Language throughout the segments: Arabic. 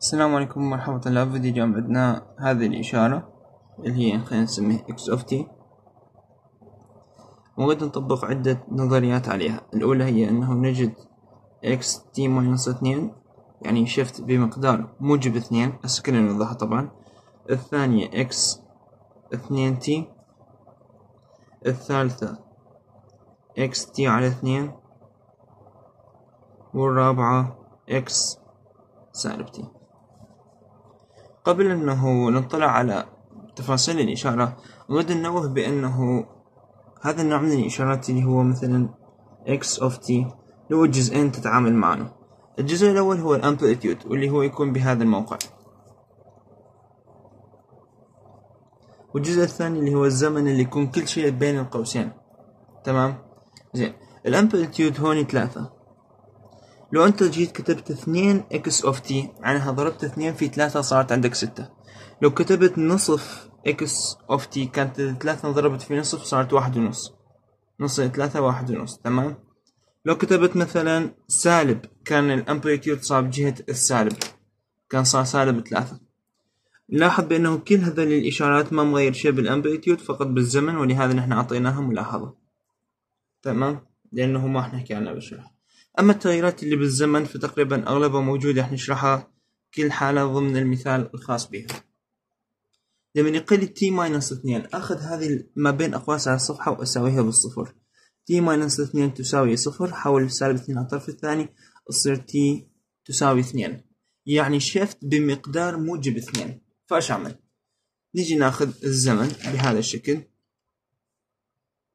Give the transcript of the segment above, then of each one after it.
السلام عليكم ورحمة الله فيديو اليوم عندنا هذه الإشارة اللي هي خلينا نسميها x of t وقد نطبق عدة نظريات عليها الأولى هي أنه نجد x t minus اثنين يعني شفت بمقدار موجب اثنين هسه كلنا نوضحها طبعا الثانية x اثنين t الثالثة x t على اثنين والرابعة x سالب t قبل أنه نطلع على تفاصيل الإشارة أود أن نوه بأنه هذا النوع من الإشارات اللي هو مثلا x of t له جزئين تتعامل معه الجزء الأول هو الأمبليتيود واللي هو يكون بهذا الموقع والجزء الثاني اللي هو الزمن اللي يكون كل شيء بين القوسين تمام زين الأمبليتيود هون ثلاثة لو انت جيت كتبت اثنين اكس اوف تي معناها ضربت اثنين في ثلاثة صارت عندك ستة لو كتبت نصف اكس اوف تي كانت ثلاثة ضربت في نصف صارت واحد ونص نص ثلاثة واحد ونص تمام لو كتبت مثلا سالب كان الامبليتيود صار بجهة السالب كان صار سالب ثلاثة نلاحظ بأنه كل هذول الإشارات ما مغير شيء بالأمبليتيود فقط بالزمن ولهذا نحن أعطيناها ملاحظة تمام لأنه ما احنا حكينا بشرح أما التغييرات اللي بالزمن فتقريبا أغلبها موجودة حنشرحها كل حالة ضمن المثال الخاص بها لما يقل تي ماينس اثنين أخذ هذه ما بين أقواس على الصفحة وأساويها بالصفر تي ماينس اثنين تساوي صفر حول سالب اثنين على الطرف الثاني تصير تي تساوي اثنين يعني شيفت بمقدار موجب اثنين فاش أعمل؟ نجي ناخذ الزمن بهذا الشكل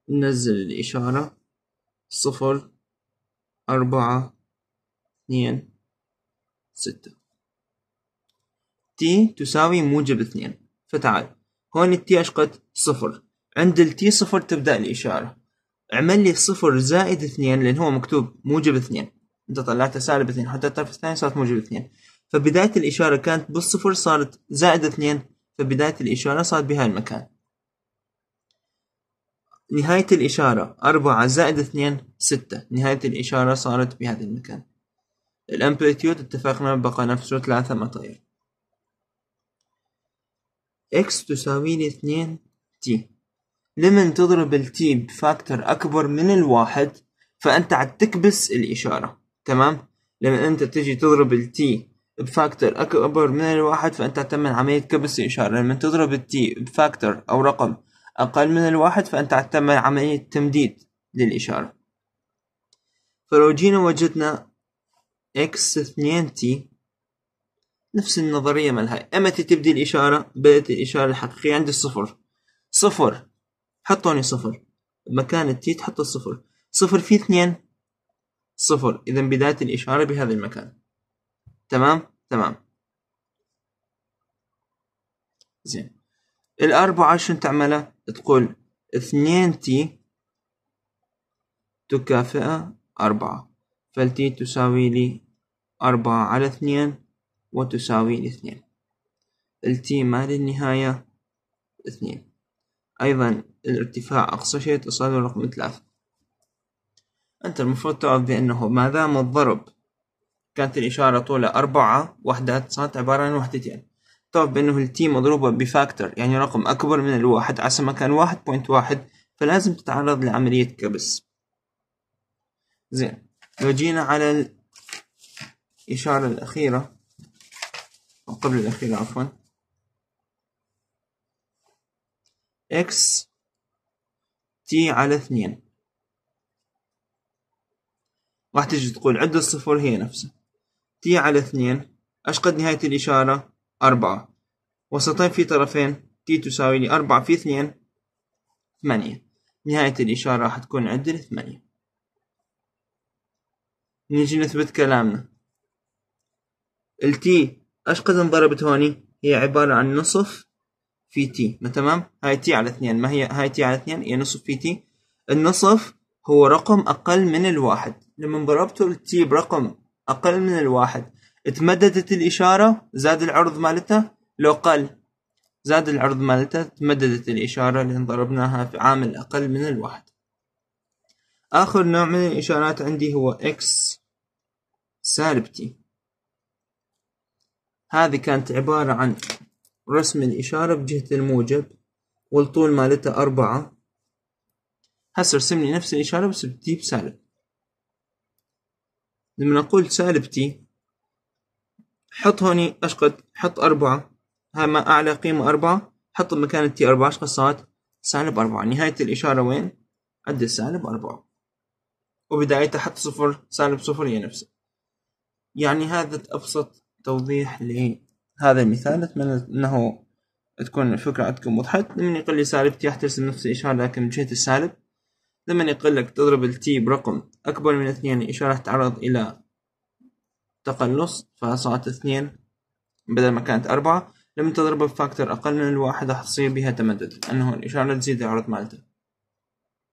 ننزل الإشارة صفر أربعة اثنين ستة تي تساوي موجب اثنين فتعال هون التي أشقد صفر عند التي صفر تبدأ الإشارة اعمل لي صفر زائد اثنين لأن هو مكتوب موجب اثنين أنت طلعت سالب اثنين حتى الطرف الثاني صارت موجب اثنين فبداية الإشارة كانت بالصفر صارت زائد اثنين فبداية الإشارة صارت بهاي المكان نهاية الإشارة أربعة زائد اثنين ستة نهاية الإشارة صارت بهذا المكان الأمبليتيود اتفقنا بقى نفسه ثلاثة مطاير إكس تساوي لي اثنين تي لما تضرب ال T بفاكتور أكبر من الواحد فأنت عاد تكبس الإشارة تمام لما أنت تجي تضرب ال T بفاكتور أكبر من الواحد فأنت تعمل عملية كبس الإشارة لما تضرب ال T بفاكتور أو رقم أقل من الواحد فأنت تعمل عملية تمديد للإشارة فلو جينا وجدنا اكس اثنين تي نفس النظرية مالها امتى تبدي الاشارة بدأت الاشارة الحقيقية عند الصفر صفر حطوني صفر مكان التي تحط الصفر صفر في اثنين صفر اذا بداية الاشارة بهذا المكان تمام تمام زين الأربعة شنو تعمله تقول اثنين تي تكافئ أربعة فالتي تساوي لي أربعة على اثنين وتساوي اثنين التي ما للنهاية اثنين أيضا الارتفاع أقصى شيء تصل رقم ثلاثة أنت المفروض تعرف بأنه ما دام الضرب كانت الإشارة طولها أربعة وحدات صارت عبارة عن وحدتين تعرف بأنه التي مضروبة بفاكتور يعني رقم أكبر من الواحد عسى ما كان واحد بوينت واحد فلازم تتعرض لعملية كبس زين لو جينا على الإشارة الأخيرة أو قبل الأخيرة عفوا إكس تي على اثنين راح تجي تقول عد الصفر هي نفسها تي على اثنين أشقد نهاية الإشارة أربعة وسطين في طرفين تي تساوي لي أربعة في اثنين ثمانية نهاية الإشارة راح تكون عدل ثمانية نجي نثبت كلامنا التي ايش قد انضربت هوني هي عبارة عن نصف في تي ما تمام هاي تي على اثنين ما هي هاي تي على اثنين هي نصف في تي النصف هو رقم أقل من الواحد لما ضربته التي برقم أقل من الواحد تمددت الإشارة زاد العرض مالتها لو قل زاد العرض مالتها تمددت الإشارة اللي ضربناها في عامل أقل من الواحد آخر نوع من الإشارات عندي هو اكس سالبتي هذه كانت عبارة عن رسم الإشارة بجهة الموجب والطول مالتها أربعة هس ارسم لي نفس الإشارة بس بتجيب سالب لما نقول سالب تي حط هوني أشقد حط أربعة هاي ما أعلى قيمة أربعة حط مكان التي أربعة أشقد صارت سالب أربعة نهاية الإشارة وين؟ عند سالب أربعة وبدايتها حط صفر سالب صفر هي نفسها يعني هذا أبسط توضيح لهذا المثال أتمنى أنه تكون الفكرة عندكم وضحت لمن يقول لي سالبتي احترسم نفس الإشارة لكن من جهة السالب لمن يقول لك تضرب التي برقم أكبر من اثنين الإشارة تتعرض إلى تقلص فصارت اثنين بدل ما كانت أربعة لما تضرب بفاكتور أقل من الواحد راح تصير بها تمدد لأنه الإشارة تزيد العرض مالته